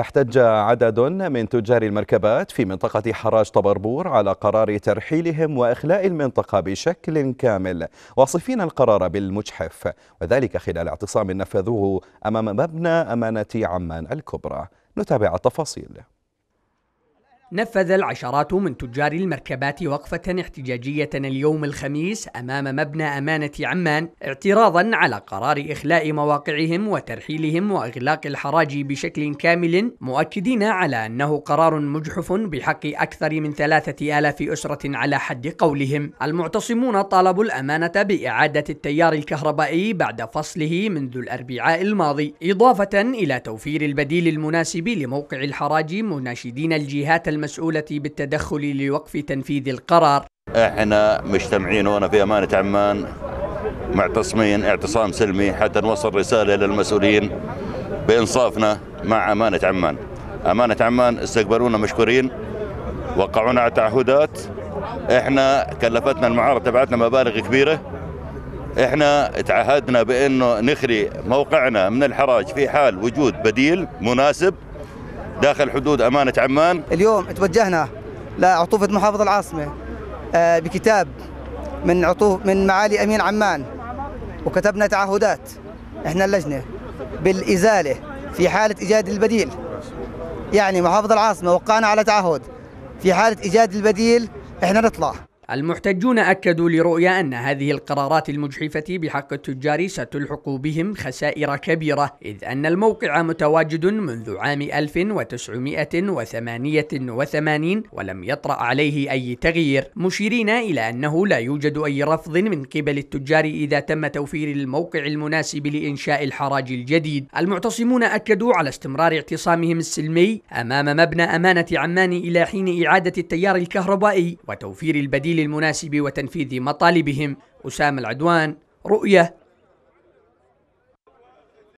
احتج عدد من تجار المركبات في منطقة حراج طبربور على قرار ترحيلهم وإخلاء المنطقة بشكل كامل واصفين القرار بالمجحف وذلك خلال اعتصام نفذوه أمام مبنى أمانة عمان الكبرى نتابع التفاصيل نفذ العشرات من تجار المركبات وقفة احتجاجية اليوم الخميس أمام مبنى أمانة عمان اعتراضا على قرار إخلاء مواقعهم وترحيلهم وإغلاق الحراج بشكل كامل مؤكدين على أنه قرار مجحف بحق أكثر من ثلاثة آلاف أسرة على حد قولهم المعتصمون طالبوا الأمانة بإعادة التيار الكهربائي بعد فصله منذ الأربعاء الماضي إضافة إلى توفير البديل المناسب لموقع الحراج مناشدين الجهات المسؤولة بالتدخل لوقف تنفيذ القرار احنا مجتمعين هنا في أمانة عمان مع تصميم اعتصام سلمي حتى نوصل رسالة للمسؤولين بإنصافنا مع أمانة عمان أمانة عمان استقبلونا مشكورين وقعونا على تعهدات احنا كلفتنا المعارضة تبعتنا مبالغ كبيرة احنا تعهدنا بانه نخري موقعنا من الحراج في حال وجود بديل مناسب داخل حدود أمانة عمان اليوم توجهنا لعطوفة محافظة العاصمة آه، بكتاب من عطوف من معالي أمين عمان وكتبنا تعهدات احنا اللجنة بالإزالة في حالة إيجاد البديل يعني محافظة العاصمة وقعنا على تعهد في حالة إيجاد البديل احنا نطلع المحتجون أكدوا لرؤيا أن هذه القرارات المجحفة بحق التجار ستلحق بهم خسائر كبيرة إذ أن الموقع متواجد منذ عام 1988 ولم يطرأ عليه أي تغيير مشيرين إلى أنه لا يوجد أي رفض من قبل التجار إذا تم توفير الموقع المناسب لإنشاء الحراج الجديد المعتصمون أكدوا على استمرار اعتصامهم السلمي أمام مبنى أمانة عمان إلى حين إعادة التيار الكهربائي وتوفير البديل المناسب وتنفيذ مطالبهم أسامة العدوان رؤية